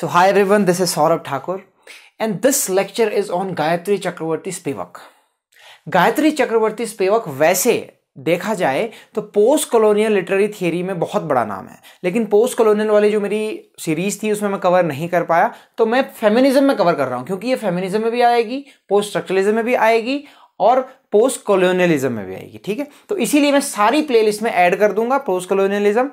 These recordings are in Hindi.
so hi everyone, this is Saurabh Thakur and this lecture is on Gayatri Chakravorty Spivak Gayatri Chakravorty Spivak वैसे देखा जाए तो पोस्ट कॉलोनियल लिटरेरी थियरी में बहुत बड़ा नाम है लेकिन पोस्ट कॉलोनियल वाली जो मेरी सीरीज़ थी उसमें मैं कवर नहीं कर पाया तो मैं फेमिनिज्म में कवर कर रहा हूँ क्योंकि ये फेमिनिज्म में भी आएगी पोस्ट स्ट्रक्चरलिज्म में भी आएगी और पोस्ट कॉलोनियलिज्म में भी आएगी ठीक है तो इसीलिए मैं सारी प्लेलिस्ट में ऐड कर दूंगा पोस्ट कॉलोनियलिज्म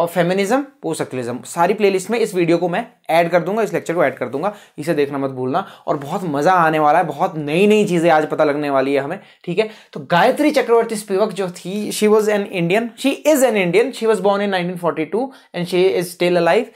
और फेमिनिज्म पोसक्लिज्म सारी प्लेलिस्ट में इस वीडियो को मैं ऐड कर दूंगा इस लेक्चर को ऐड कर दूंगा इसे देखना मत भूलना और बहुत मज़ा आने वाला है बहुत नई नई चीज़ें आज पता लगने वाली है हमें ठीक है तो गायत्री चक्रवर्ती स्पीवक जो थी she was an Indian she is an Indian she was born in two and she is still life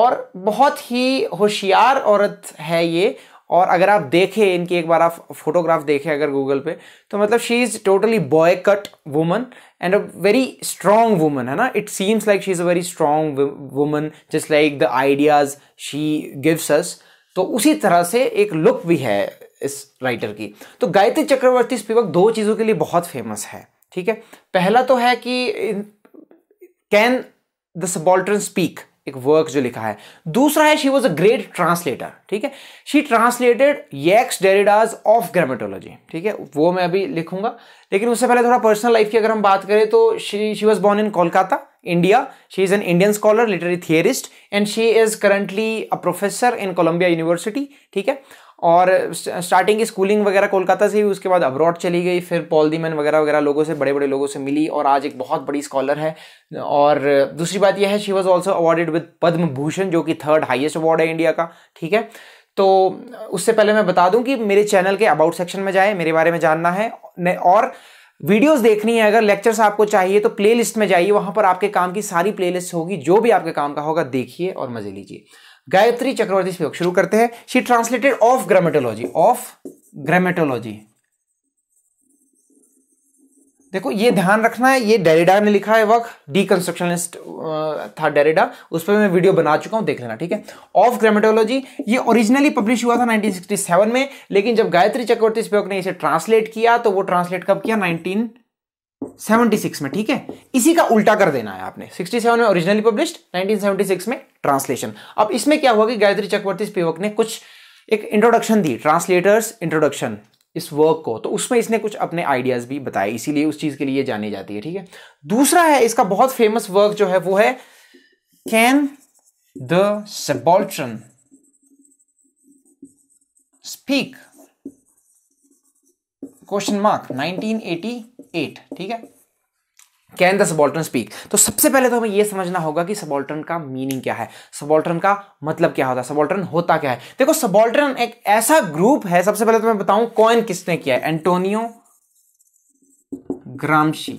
और बहुत ही होशियार औरत है ये और अगर आप देखें इनकी एक बार आप फोटोग्राफ देखें अगर गूगल पे तो मतलब she is totally boy cut woman and a very strong woman है ना it seems like she is a very strong woman just like the ideas she gives us तो उसी तरह से एक लुक भी है इस राइटर की तो गायत्री चक्रवर्ती स्पीवक दो चीज़ों के लिए बहुत फेमस है ठीक है पहला तो है कि कैन द सबॉल्टन स्पीक एक वर्क जो लिखा है दूसरा है she was a great translator ठीक है she translated Jacques Derrida's of grammatology ठीक है वो मैं अभी लिखूंगा लेकिन उससे पहले थोड़ा पर्सनल लाइफ की अगर हम बात करें तो she she was born in Kolkata India she is an Indian scholar literary theorist and she is currently a professor in Columbia University ठीक है और स्टार्टिंग की स्कूलिंग वगैरह कोलकाता से ही उसके बाद अब्रॉड चली गई फिर पॉल मैन वगैरह वगैरह लोगों से बड़े बड़े लोगों से मिली और आज एक बहुत बड़ी स्कॉलर है और दूसरी बात यह है she was also awarded with Padma Bhushan जो कि थर्ड हाइएस्ट अवार्ड है इंडिया का ठीक है तो उससे पहले मैं बता दूं कि मेरे चैनल के अबाउट सेक्शन में जाए मेरे बारे में जानना है और वीडियोस देखनी है अगर लेक्चर्स आपको चाहिए तो प्लेलिस्ट में जाइए वहां पर आपके काम की सारी प्लेलिस्ट होगी जो भी आपके काम का होगा देखिए और मजे लीजिए गायत्री चक्रवर्ती से शुरू करते हैं she translated of grammatology of grammatology देखो ये ध्यान रखना है ये डेरिडा ने लिखा है वर्क डीकंस्ट्रक्शनिस्ट था डेरिडा उस पर मैं वीडियो बना चुका हूँ देख लेना ठीक है ऑफ ग्रामेटोलॉजी ये ओरिजिनली पब्लिश हुआ था 1967 में लेकिन जब गायत्री चक्रवर्ती स्पेक ने इसे ट्रांसलेट किया तो वो ट्रांसलेट कब किया नाइनटीन 19 76 में ठीक है इसी का उल्टा कर देना है आपने 67 में ओरिजिनली पब्लिश्ड 1976 में ट्रांसलेशन अब इसमें क्या हुआ कि गायत्री चक्रवर्ती स्पीवक ने कुछ एक इंट्रोडक्शन दी ट्रांसलेटर्स इंट्रोडक्शन इस वर्क को तो उसमें इसने कुछ अपने आइडियाज भी बताए इसीलिए उस चीज के लिए जानी जाती है ठीक है दूसरा है इसका बहुत फेमस वर्क जो है वो है can the subaltern speak question mark 1988 ठीक है कैन द सबॉल्टन स्पीक तो सबसे पहले तो हमें यह समझना होगा कि सबॉल्टन का मीनिंग क्या है सबॉल्टन का मतलब क्या होता है सबॉल्टन होता क्या है देखो सबॉल्टन एक ऐसा ग्रुप है सबसे पहले तो मैं बताऊं कॉइन किसने किया है एंटोनियो ग्रामशी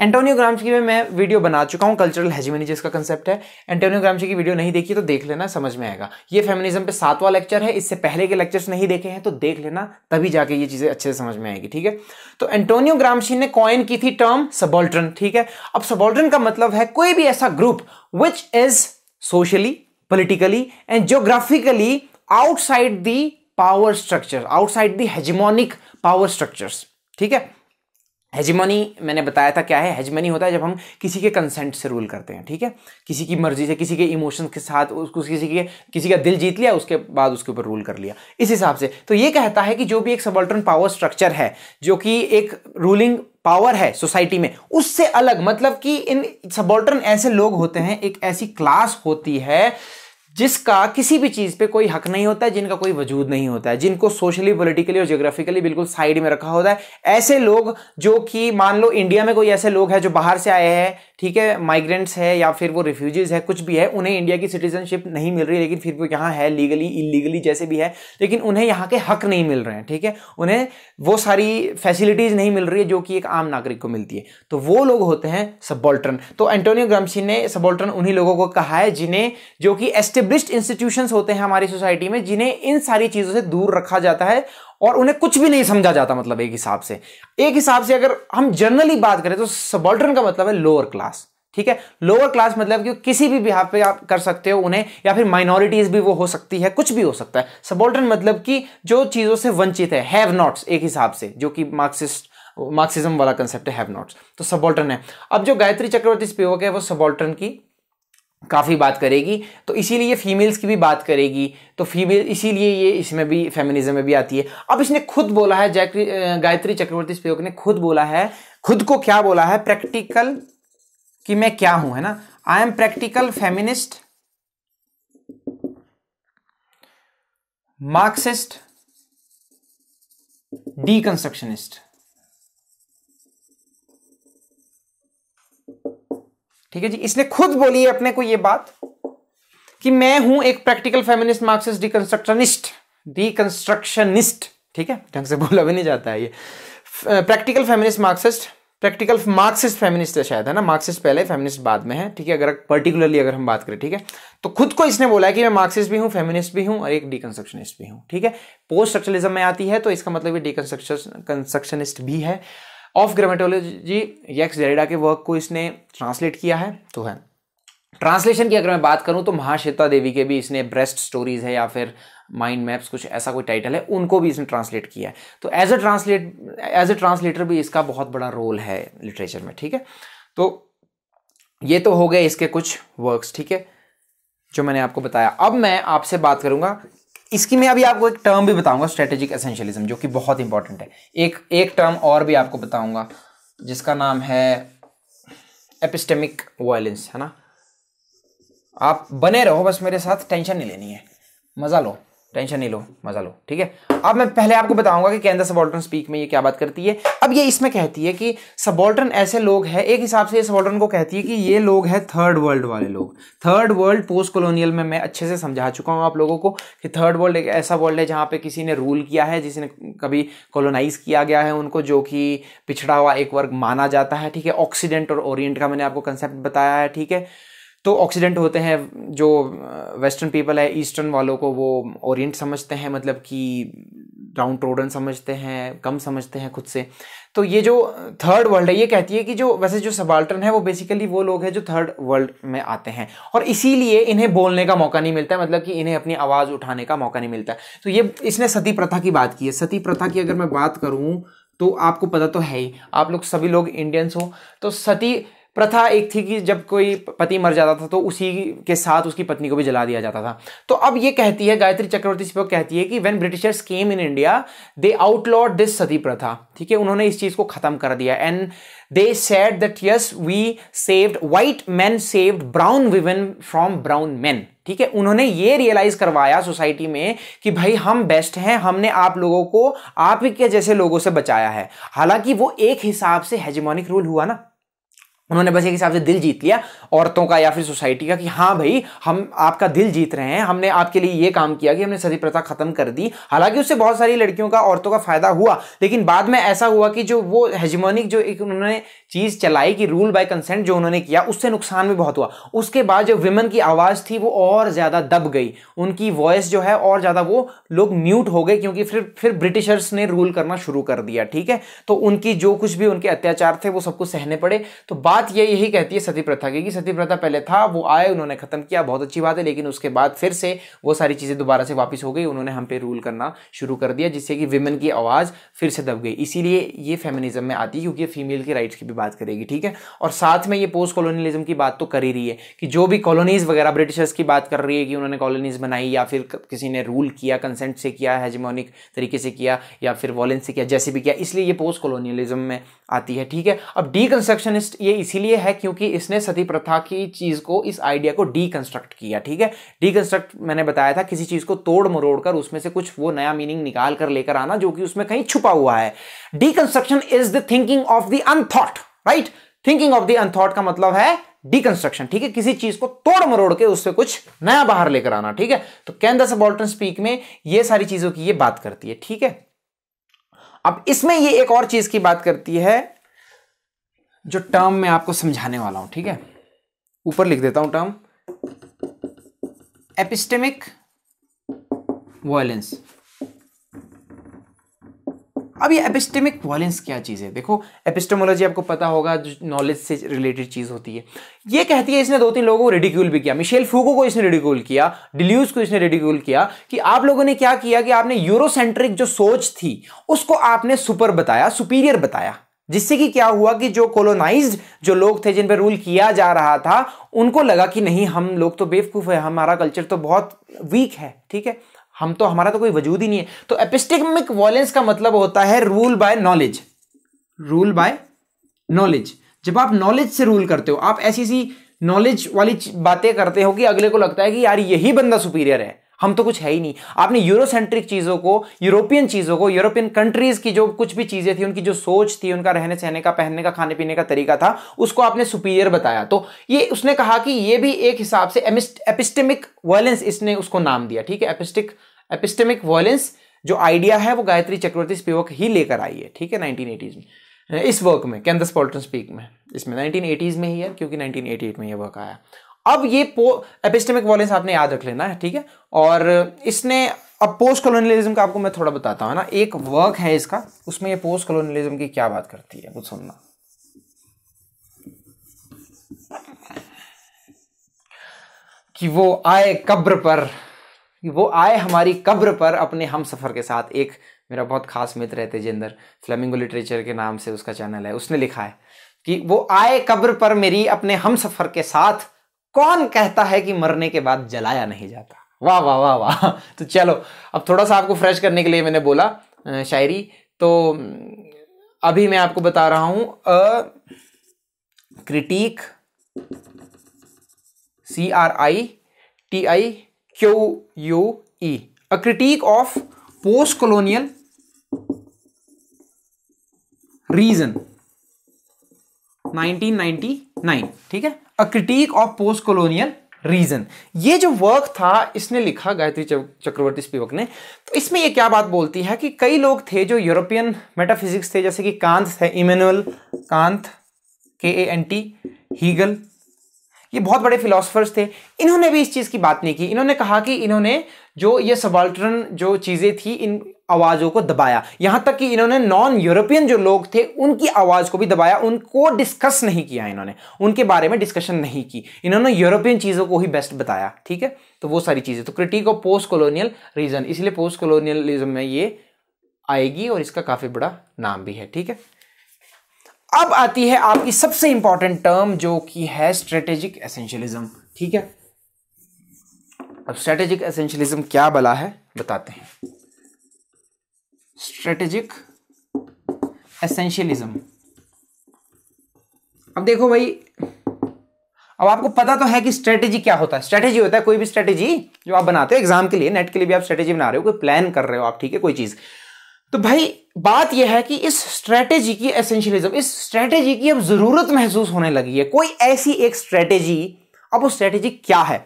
एंटोनियो ग्राम्स की मैं वीडियो बना चुका हूँ कल्चरल हेजमनी जिसका कंसेप्ट है एंटोनियो ग्राम्स की वीडियो नहीं देखी तो देख लेना समझ में आएगा ये फेमिनिज्म पे सातवां लेक्चर है इससे पहले के लेक्चर्स नहीं देखे हैं तो देख लेना तभी जाके ये चीज़ें अच्छे से समझ में आएगी ठीक है तो एंटोनियो ग्रामशी ने कॉइन की थी टर्म सबोल्ट्रन ठीक है अब सबोल्ट्रन का मतलब है कोई भी ऐसा group which is socially politically and geographically outside the power structure outside the hegemonic power structure ठीक है हेजमनी मैंने बताया था क्या है हेजमनी होता है जब हम किसी के कंसेंट से रूल करते हैं ठीक है किसी की मर्जी से किसी के इमोशन के साथ उसको किसी के किसी का दिल जीत लिया उसके बाद उसके ऊपर रूल कर लिया इस हिसाब से तो ये कहता है कि जो भी एक सबल्टन पावर स्ट्रक्चर है जो कि एक रूलिंग पावर है सोसाइटी में उससे अलग मतलब कि इन सबॉल्टन ऐसे लोग होते हैं एक ऐसी क्लास होती है जिसका किसी भी चीज़ पे कोई हक नहीं होता है जिनका कोई वजूद नहीं होता है जिनको सोशली पोलिटिकली और जोग्राफिकली बिल्कुल साइड में रखा होता है ऐसे लोग जो कि मान लो इंडिया में कोई ऐसे लोग हैं जो बाहर से आए हैं ठीक है माइग्रेंट्स है या फिर वो रिफ्यूजीज है कुछ भी है उन्हें इंडिया की सिटीजनशिप नहीं मिल रही लेकिन फिर वो यहाँ है लीगली इलीगली जैसे भी है लेकिन उन्हें यहाँ के हक नहीं मिल रहे हैं ठीक है उन्हें वो सारी फैसिलिटीज़ नहीं मिल रही है जो कि एक आम नागरिक को मिलती है तो वो लोग होते हैं सबॉल्टर्न तो एंटोनियो ग्रामसी ने सबॉल्टर्न उन्हीं लोगों को कहा है जिन्हें जो कि एस्टेब्लिश्ड इंस्टीट्यूशन होते हैं हमारी सोसाइटी में जिन्हें इन सारी चीज़ों से दूर रखा जाता है और उन्हें कुछ भी नहीं समझा जाता मतलब एक हिसाब से एक हिसाब से अगर हम जनरली बात करें तो सबॉल्टन का मतलब है लोअर क्लास ठीक है लोअर क्लास मतलब कि किसी भी बिहार पे आप कर सकते हो उन्हें या फिर माइनॉरिटीज भी वो हो सकती है कुछ भी हो सकता है सबोल्टन मतलब कि जो चीज़ों से वंचित है हैव नॉट्स एक हिसाब से जो कि मार्क्सिस्ट मार्क्सिज्म वाला कंसेप्ट है हैव नॉट्स तो सबोल्टन है अब जो गायत्री चक्रवर्ती स्पीवक है वो सबोल्टन की काफ़ी बात करेगी तो इसीलिए फीमेल्स की भी बात करेगी तो फीमेल इसीलिए ये इसमें भी फेमिनिज्म में भी आती है अब इसने खुद बोला है जैक्री गायत्री चक्रवर्ती स्पयोग ने खुद बोला है खुद को क्या बोला है प्रैक्टिकल कि मैं क्या हूं है ना I am practical feminist Marxist deconstructionist ठीक है जी इसने खुद बोली है अपने को ये बात कि मैं हूं एक practical feminist Marxist deconstructionist deconstructionist ठीक है ढंग से बोला भी नहीं जाता है ये practical feminist Marxist practical Marxist feminist है शायद है ना मार्क्सिस्ट पहले फेमिनिस्ट बाद में है ठीक है अगर पर्टिकुलरली अगर हम बात करें ठीक है तो खुद को इसने बोला है कि मैं मार्क्सिस्ट भी हूँ फेमिनिस्ट भी हूँ और एक डिकन्स्ट्रक्शनिस्ट भी हूँ ठीक है पोस्ट स्ट्रक्चरलिज्म में आती है तो इसका मतलब ये डिकन्स्ट्रक्शन कंस्ट्रक्शनिस्ट भी है ऑफ ग्रामेटोलॉजी यक्स जेरेडा के वर्क को इसने ट्रांसलेट किया है तो है ट्रांसलेशन की अगर मैं बात करूं तो महाश्वेता देवी के भी इसने ब्रेस्ट स्टोरीज है या फिर माइंड मैप्स कुछ ऐसा कोई टाइटल है उनको भी इसने ट्रांसलेट किया है तो as a translate as a translator भी इसका बहुत बड़ा रोल है लिटरेचर में ठीक है तो ये तो हो गए इसके कुछ वर्क्स ठीक है जो मैंने आपको बताया अब मैं आपसे बात करूंगा इसकी मैं अभी आपको एक टर्म भी बताऊंगा स्ट्रेटेजिक एसेंशलिज्म जो कि बहुत इंपॉर्टेंट है एक एक टर्म और भी आपको बताऊंगा जिसका नाम है एपिस्टेमिक वायलेंस है ना आप बने रहो बस मेरे साथ टेंशन नहीं लेनी है मज़ा लो टेंशन नहीं लो मजा लो ठीक है अब मैं पहले आपको बताऊंगा कि केंद्र सबॉल्टन स्पीक में ये क्या बात करती है अब ये इसमें कहती है कि सबॉल्टन ऐसे लोग हैं एक हिसाब से ये सबॉल्टन को कहती है कि ये लोग हैं थर्ड वर्ल्ड वाले लोग थर्ड वर्ल्ड पोस्ट कॉलोनियल में मैं अच्छे से समझा चुका हूँ आप लोगों को कि थर्ड वर्ल्ड एक ऐसा वर्ल्ड है जहाँ पर किसी ने रूल किया है जिसने कभी कॉलोनाइज किया गया है उनको जो कि पिछड़ा हुआ एक वर्ग माना जाता है ठीक है ऑक्सीडेंट और ओरियंट का मैंने आपको कंसेप्ट बताया है ठीक है तो ऑक्सीडेंट होते हैं जो वेस्टर्न पीपल है ईस्टर्न वालों को वो ओरिएंट समझते हैं मतलब कि डाउन ट्रोडन समझते हैं कम समझते हैं खुद से तो ये जो थर्ड वर्ल्ड है ये कहती है कि जो वैसे जो सबाल्टन है वो बेसिकली वो लोग हैं जो थर्ड वर्ल्ड में आते हैं और इसीलिए इन्हें बोलने का मौका नहीं मिलता है मतलब कि इन्हें अपनी आवाज़ उठाने का मौका नहीं मिलता तो ये इसने सती प्रथा की बात की है सती प्रथा की अगर मैं बात करूँ तो आपको पता तो है ही आप लोग सभी लोग इंडियंस हो तो सती प्रथा एक थी कि जब कोई पति मर जाता था तो उसी के साथ उसकी पत्नी को भी जला दिया जाता था तो अब ये कहती है गायत्री चक्रवर्ती सिपो कहती है कि when Britishers came in India they outlawed this sati प्रथा ठीक है उन्होंने इस चीज को खत्म कर दिया and they said that yes we saved white man saved brown women from brown man ठीक है उन्होंने ये रियलाइज करवाया सोसाइटी में कि भाई हम बेस्ट हैं हमने आप लोगों को आप के जैसे लोगों से बचाया है हालांकि वो एक हिसाब से हेजमोनिक रूल हुआ ना उन्होंने बस एक हिसाब से दिल जीत लिया औरतों का या फिर सोसाइटी का कि हाँ भाई हम आपका दिल जीत रहे हैं हमने आपके लिए ये काम किया कि हमने सती प्रथा खत्म कर दी हालांकि उससे बहुत सारी लड़कियों का औरतों का फायदा हुआ लेकिन बाद में ऐसा हुआ कि जो वो हेजमोनिक जो एक उन्होंने चीज़ चलाई कि रूल बाय कंसेंट जो उन्होंने किया उससे नुकसान भी बहुत हुआ उसके बाद जो विमन की आवाज़ थी वो और ज़्यादा दब गई उनकी वॉइस जो है और ज़्यादा वो लोग म्यूट हो गए क्योंकि फिर फिर ब्रिटिशर्स ने रूल करना शुरू कर दिया ठीक है तो उनकी जो कुछ भी उनके अत्याचार थे वो सबको सहने पड़े तो बाद बात ये यही कहती है सती प्रथा की कि सती प्रथा पहले था वो आए उन्होंने ख़त्म किया बहुत अच्छी बात है लेकिन उसके बाद फिर से वो सारी चीज़ें दोबारा से वापस हो गई उन्होंने हम पे रूल करना शुरू कर दिया जिससे कि विमेन की आवाज़ फिर से दब गई इसीलिए ये फेमिनिज्म में आती है क्योंकि फीमेल के राइट्स की भी बात करेगी ठीक है और साथ में ये पोस्ट कॉलोनियलिज्म की बात तो कर ही रही है कि जो भी कॉलोनीज़ वगैरह ब्रिटिशर्स की बात कर रही है कि उन्होंने कॉलोनीज़ बनाई या फिर किसी ने रूल किया कंसेंट से किया हेजमोनिक तरीके से किया या फिर वॉलेंस से किया जैसे भी किया इसलिए ये पोस्ट कॉलोनियलिज्म में आती है ठीक है अब डीकंस्ट्रक्शनिस्ट ये इसीलिए है क्योंकि इसने सती प्रथा की चीज़ को इस आइडिया को डीकंस्ट्रक्ट किया ठीक है डीकंस्ट्रक्ट मैंने बताया था किसी चीज़ को तोड़ मरोड़ कर उसमें से कुछ वो नया मीनिंग निकाल कर लेकर आना जो कि उसमें कहीं छुपा हुआ है deconstruction is the thinking of the unthought right thinking of the unthought का मतलब है डीकंस्ट्रक्शन ठीक है किसी चीज को तोड़ मरोड़ के उससे कुछ नया बाहर लेकर आना ठीक है तो कैन द सबॉल्टन स्पीक में ये सारी चीजों की ये बात करती है ठीक है अब इसमें ये एक और चीज की बात करती है जो टर्म मैं आपको समझाने वाला हूं ठीक है ऊपर लिख देता हूं टर्म एपिस्टेमिक वायलेंस अब ये एपिस्टेमिक वायलेंस क्या चीज़ है देखो एपिस्टेमोलॉजी आपको पता होगा जो नॉलेज से रिलेटेड चीज़ होती है ये कहती है इसने दो तीन लोगों को रेडिक्यूल भी किया मिशेल फूको को इसने रेडिक्यूल किया डिल्यूज को इसने रेडिक्यूल किया कि आप लोगों ने क्या किया कि आपने यूरोसेंट्रिक जो सोच थी उसको आपने सुपर बताया सुपीरियर बताया जिससे कि क्या हुआ कि जो कोलोनाइज जो लोग थे जिन पर रूल किया जा रहा था उनको लगा कि नहीं हम लोग तो बेवकूफ़ है हमारा कल्चर तो बहुत वीक है ठीक है हम तो हमारा तो कोई वजूद ही नहीं है तो एपिस्टिकमिक वॉयलेंस का मतलब होता है rule by knowledge rule by knowledge जब आप नॉलेज से रूल करते हो आप ऐसी ऐसी नॉलेज वाली बातें करते हो कि अगले को लगता है कि यार यही बंदा सुपीरियर है हम तो कुछ है ही नहीं आपने यूरोसेंट्रिक चीज़ों को यूरोपियन चीज़ों को यूरोपियन कंट्रीज की जो कुछ भी चीज़ें थी उनकी जो सोच थी उनका रहने सहने का पहनने का खाने पीने का तरीका था उसको आपने सुपीरियर बताया तो ये उसने कहा कि ये भी एक हिसाब से एपिस्टेमिक वायलेंस इसने उसको नाम दिया ठीक है एपिस्टिक एपिस्टेमिक वायलेंस जो आइडिया है वो गायत्री चक्रवर्ती स्पीवक ही लेकर आई है ठीक है नाइनटीन में इस वर्क में कैंदस द स्पीक में इसमें नाइनटीन में ही है क्योंकि नाइनटीन में यह वर्क आया अब ये एपिस्टेमिक वॉलेंस आपने याद रख लेना है ठीक है और इसने अब पोस्ट कॉलोनियलिज्म का आपको मैं थोड़ा बताता हूँ ना एक वर्क है इसका उसमें ये पोस्ट कॉलोनियलिज्म की क्या बात करती है कुछ सुनना कि वो आए कब्र पर वो आए हमारी कब्र पर अपने हम सफ़र के साथ एक मेरा बहुत खास मित्र है तेजेंद्र फ्लेमिंगो लिटरेचर के नाम से उसका चैनल है उसने लिखा है कि वो आए कब्र पर मेरी अपने हम सफ़र के साथ कौन कहता है कि मरने के बाद जलाया नहीं जाता वाह वाह वाह वाह तो चलो अब थोड़ा सा आपको फ्रेश करने के लिए मैंने बोला शायरी तो अभी मैं आपको बता रहा हूं a critique C R I T I Q U E a critique of post colonial reason 1999 ठीक है a critique of post colonial reason ये जो वर्क था इसने लिखा गायत्री चक्रवर्ती स्पीवक ने तो इसमें ये क्या बात बोलती है कि कई लोग थे जो यूरोपियन मेटाफिजिक्स थे जैसे कि कांत थे इमेनुअल कांत के ए एन टी हीगल ये बहुत बड़े फिलोसफर्स थे इन्होंने भी इस चीज़ की बात नहीं की इन्होंने कहा कि इन्होंने जो ये सबाल्टन जो चीज़ें थी इन आवाज़ों को दबाया यहां तक कि इन्होंने नॉन यूरोपियन जो लोग थे उनकी आवाज़ को भी दबाया उनको डिस्कस नहीं किया इन्होंने उनके बारे में डिस्कशन नहीं की इन्होंने यूरोपियन चीज़ों को ही बेस्ट बताया ठीक है तो वो सारी चीज़ें तो critique of post colonial reason इसलिए पोस्ट कॉलोनियलिज्म में ये आएगी और इसका काफ़ी बड़ा नाम भी है ठीक है अब आती है आपकी सबसे इंपॉर्टेंट टर्म जो कि है स्ट्रेटेजिक एसेंशियलिज्म ठीक है अब स्ट्रेटेजिक एसेंशियलिज्म क्या बला है बताते हैं स्ट्रेटेजिक एसेंशियलिज्म अब देखो भाई अब आपको पता तो है कि स्ट्रेटेजी क्या होता है स्ट्रेटेजी होता है कोई भी स्ट्रेटेजी जो आप बनाते हो एग्जाम के लिए नेट के लिए भी आप स्ट्रेटेजी बना रहे हो कोई प्लान कर रहे हो आप ठीक है कोई चीज तो भाई बात यह है कि इस स्ट्रेटेजी की एसेंशियलिज्म इस स्ट्रेटेजी की अब जरूरत महसूस होने लगी है कोई ऐसी एक स्ट्रेटेजी अब वो स्ट्रेटेजी क्या है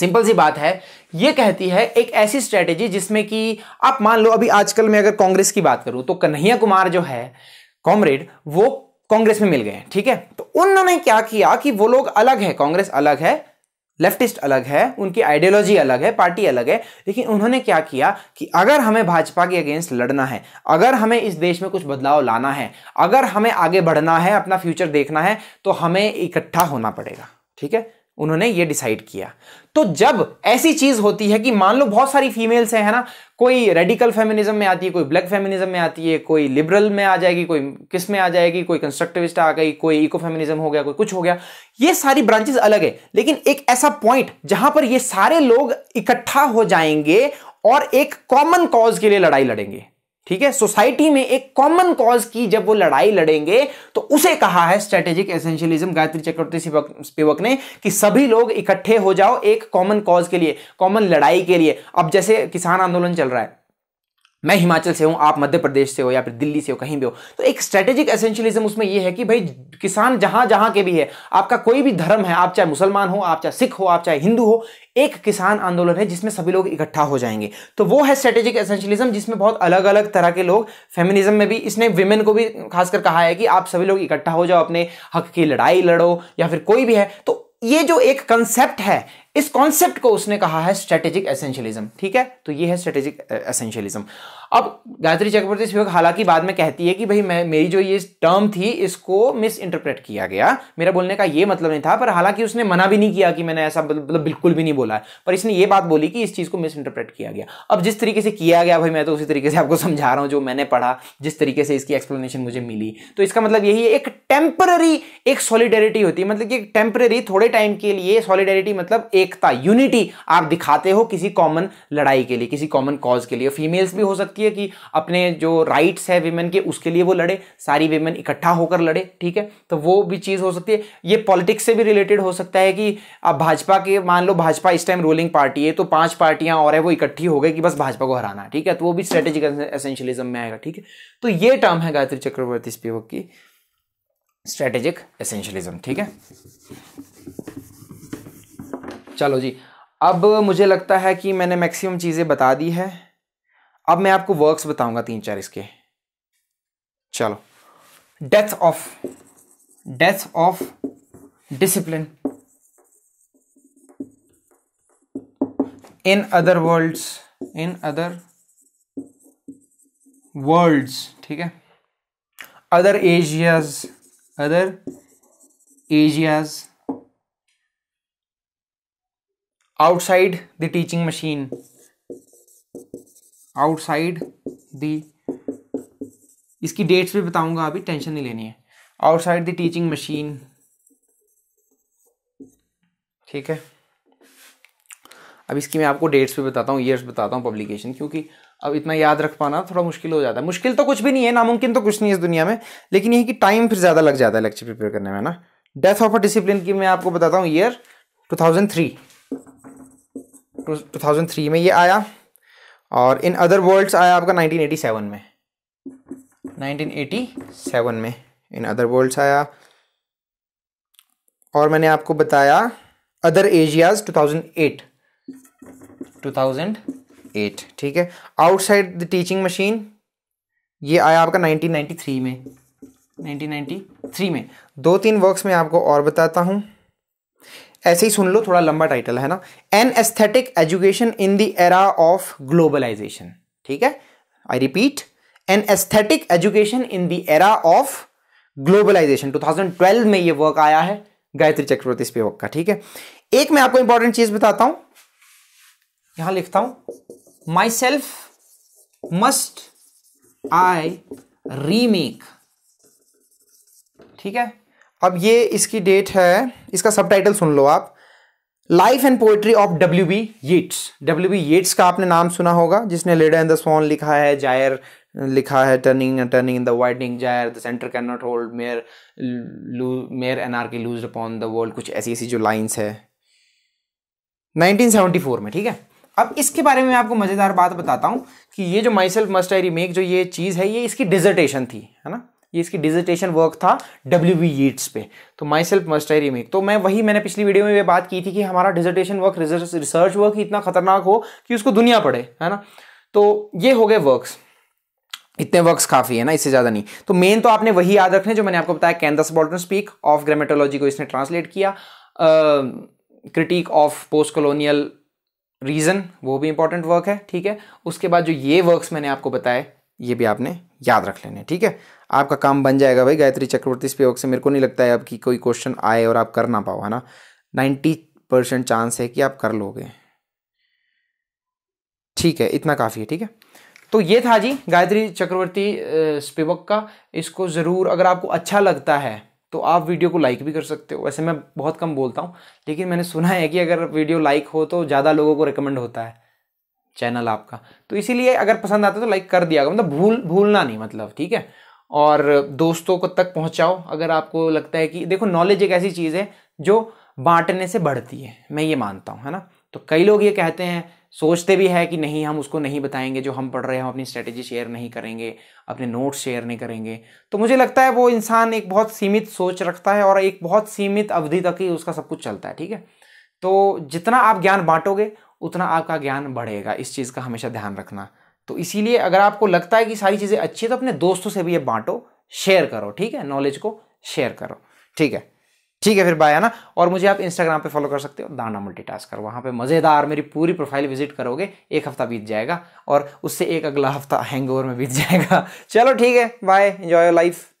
सिंपल सी बात है ये कहती है एक ऐसी स्ट्रेटेजी जिसमें कि आप मान लो अभी आजकल मैं अगर कांग्रेस की बात करूं तो कन्हैया कुमार जो है कॉमरेड वो कांग्रेस में मिल गए ठीक है तो उन्होंने क्या किया कि वो लोग अलग है कांग्रेस अलग है लेफ्टिस्ट अलग है उनकी आइडियोलॉजी अलग है पार्टी अलग है लेकिन उन्होंने क्या किया कि अगर हमें भाजपा के अगेंस्ट लड़ना है अगर हमें इस देश में कुछ बदलाव लाना है अगर हमें आगे बढ़ना है अपना फ्यूचर देखना है तो हमें इकट्ठा होना पड़ेगा ठीक है उन्होंने ये डिसाइड किया तो जब ऐसी चीज होती है कि मान लो बहुत सारी फीमेल्स हैं है ना कोई रेडिकल फेमिनिज्म में आती है कोई ब्लैक फेमिनिज्म में आती है कोई लिबरल में आ जाएगी कोई किस में आ जाएगी कोई कंस्ट्रक्टिविस्ट आ गई कोई इको फेमिनिज्म हो गया कोई कुछ हो गया ये सारी ब्रांचेस अलग है लेकिन एक ऐसा पॉइंट जहां पर ये सारे लोग इकट्ठा हो जाएंगे और एक कॉमन कॉज के लिए लड़ाई लड़ेंगे ठीक है सोसाइटी में एक कॉमन कॉज की जब वो लड़ाई लड़ेंगे तो उसे कहा है strategic essentialism Gayatri Chakravorty Spivak ने कि सभी लोग इकट्ठे हो जाओ एक कॉमन कॉज के लिए कॉमन लड़ाई के लिए अब जैसे किसान आंदोलन चल रहा है मैं हिमाचल से हूं आप मध्य प्रदेश से हो या फिर दिल्ली से हो कहीं भी हो तो एक स्ट्रेटेजिक एसेंशियलिज्म उसमें यह है कि भाई किसान जहां जहां के भी है आपका कोई भी धर्म है आप चाहे मुसलमान हो आप चाहे सिख हो आप चाहे हिंदू हो एक किसान आंदोलन है जिसमें सभी लोग इकट्ठा हो जाएंगे तो वो है स्ट्रेटेजिक एसेंशियलिज्म जिसमें बहुत अलग अलग तरह के लोग फेमिनिज्म में भी इसने विमेन को भी खासकर कहा है कि आप सभी लोग इकट्ठा हो जाओ अपने हक की लड़ाई लड़ो या फिर कोई भी है तो ये जो एक कंसेप्ट है इस कॉन्सेप्ट को उसने कहा है स्ट्रेटेजिक एसेंशियलिज्म ठीक है तो ये है स्ट्रेटेजिक एसेंशियलिज्म uh, अब गायत्री चक्रवर्ती सेवक हालांकि बाद में कहती है कि भाई मैं मेरी जो ये टर्म थी इसको मिस इंटरप्रेट किया गया मेरा बोलने का ये मतलब नहीं था पर हालांकि उसने मना भी नहीं किया कि मैंने ऐसा मतलब बिल्कुल भी नहीं बोला है पर इसने ये बात बोली कि इस चीज़ को मिस इंटरप्रेट किया गया अब जिस तरीके से किया गया भाई मैं तो उसी तरीके से आपको समझा रहा हूँ जो मैंने पढ़ा जिस तरीके से इसकी एक्सप्लेनेशन मुझे मिली तो इसका मतलब यही है एक टेम्पररी एक सॉलिडेरिटी होती है मतलब कि टेम्पररी थोड़े टाइम के लिए सॉलिडेरिटी मतलब एकता यूनिटी आप दिखाते हो किसी कॉमन लड़ाई के लिए किसी कॉमन कॉज के लिए फीमेल्स भी हो सकते सकती है कि अपने जो राइट्स है वीमेन के उसके लिए वो लड़े सारी वीमेन इकट्ठा होकर लड़े ठीक है तो वो भी चीज़ हो सकती है ये पॉलिटिक्स से भी रिलेटेड हो सकता है कि अब भाजपा के मान लो भाजपा इस टाइम रूलिंग पार्टी है तो पांच पार्टियां और है वो इकट्ठी हो गई कि बस भाजपा को हराना ठीक है तो वो भी स्ट्रेटेजिक एसेंशियलिज्म में आएगा ठीक है तो ये टर्म है गायत्री चक्रवर्ती स्पीवक की स्ट्रेटेजिक एसेंशियलिज्म ठीक है चलो जी अब मुझे लगता है कि मैंने मैक्सिमम चीज़ें बता दी है अब मैं आपको वर्क्स बताऊंगा तीन चार इसके चलो death of death of discipline in other worlds in other worlds ठीक है other Asias other Asias outside the teaching machine outside the इसकी डेट्स भी बताऊंगा अभी टेंशन नहीं लेनी है आउटसाइड द टीचिंग मशीन ठीक है अब इसकी मैं आपको डेट्स भी बताता हूँ ईयर्स बताता हूँ पब्लिकेशन क्योंकि अब इतना याद रख पाना थोड़ा मुश्किल हो जाता है मुश्किल तो कुछ भी नहीं है नामुमकिन तो कुछ नहीं है इस दुनिया में लेकिन यही कि टाइम फिर ज़्यादा लग जाता है लेक्चर प्रिपेयर करने में ना डेथ ऑफ अ डिसिप्लिन की मैं आपको बताता हूँ ईयर थाउजेंड थ्री में ये आया और इन अदर वर्ल्ड्स आया आपका 1987 में 1987 में इन अदर वर्ल्ड्स आया और मैंने आपको बताया अदर एशियाज 2008 2008 ठीक है आउटसाइड द टीचिंग मशीन ये आया आपका 1993 में 1993 में दो तीन वर्क्स में आपको और बताता हूँ ऐसे ही सुन लो थोड़ा लंबा टाइटल है ना an aesthetic education in the era of globalisation ठीक है I repeat an aesthetic education in the era of globalisation 2012 में ये वर्क आया है गायत्री चक्रवर्ती इस पे वर्क का ठीक है एक मैं आपको इंपॉर्टेंट चीज बताता हूं यहां लिखता हूं myself must I remake ठीक है अब ये इसकी डेट है इसका सब सुन लो आप life and poetry of W B Yeats W B Yeats का आपने नाम सुना होगा जिसने लेडर इन द स्वॉन लिखा है जायर लिखा है turning turning in the widening gyre the centre cannot hold mere mere an R anarchy loose upon the world कुछ ऐसी ऐसी जो लाइन्स है 1974 में ठीक है अब इसके बारे में मैं आपको मज़ेदार बात बताता हूँ कि ये जो माई सेल्फ मस्ट आई जो ये चीज़ है ये इसकी डिजर्टेशन थी है ना ये इसकी डिजिटेशन वर्क था डब्ल्यू वी ईट्स पे तो माई सेल्फ मस्ट आई तो मैं वही मैंने पिछली वीडियो में भी बात की थी कि हमारा डिजिटेशन वर्क रिसर्च वर्क ही इतना खतरनाक हो कि उसको दुनिया पड़े है ना तो ये हो गए वर्क्स इतने वर्क्स काफ़ी है ना इससे ज़्यादा नहीं तो मेन तो आपने वही याद रखने जो मैंने आपको बताया can subaltern speak of grammatology को इसने ट्रांसलेट किया critique of post colonial reason वो भी इंपॉर्टेंट वर्क है ठीक है उसके बाद जो ये वर्क्स मैंने आपको बताए ये भी आपने याद रख लेने ठीक है आपका काम बन जाएगा भाई गायत्री चक्रवर्ती इस प्रयोग से मेरे को नहीं लगता है अब कि कोई क्वेश्चन आए और आप कर ना पाओ है ना नाइन्टी परसेंट चांस है कि आप कर लोगे ठीक है इतना काफ़ी है ठीक है तो ये था जी गायत्री चक्रवर्ती स्पिवक का इसको ज़रूर अगर आपको अच्छा लगता है तो आप वीडियो को लाइक भी कर सकते हो वैसे मैं बहुत कम बोलता हूँ लेकिन मैंने सुना है कि अगर वीडियो लाइक हो तो ज़्यादा लोगों को रिकमेंड होता है चैनल आपका तो इसीलिए अगर पसंद आता है तो लाइक कर दिया मतलब भूल भूलना नहीं मतलब ठीक है और दोस्तों को तक पहुंचाओ अगर आपको लगता है कि देखो नॉलेज एक ऐसी चीज़ है जो बांटने से बढ़ती है मैं ये मानता हूँ है ना तो कई लोग ये कहते हैं सोचते भी है कि नहीं हम उसको नहीं बताएंगे जो हम पढ़ रहे हैं हम अपनी स्ट्रेटेजी शेयर नहीं करेंगे अपने नोट्स शेयर नहीं करेंगे तो मुझे लगता है वो इंसान एक बहुत सीमित सोच रखता है और एक बहुत सीमित अवधि तक ही उसका सब कुछ चलता है ठीक है तो जितना आप ज्ञान बांटोगे उतना आपका ज्ञान बढ़ेगा इस चीज़ का हमेशा ध्यान रखना तो इसीलिए अगर आपको लगता है कि सारी चीज़ें अच्छी है तो अपने दोस्तों से भी ये बांटो शेयर करो ठीक है नॉलेज को शेयर करो ठीक है ठीक है फिर बाय है ना और मुझे आप इंस्टाग्राम पे फॉलो कर सकते हो दाना मल्टीटास्कर वहाँ पे मज़ेदार मेरी पूरी प्रोफाइल विजिट करोगे एक हफ्ता बीत जाएगा और उससे एक अगला हफ्ता हैंगओवर में बीत जाएगा चलो ठीक है बाय एंजॉय योर लाइफ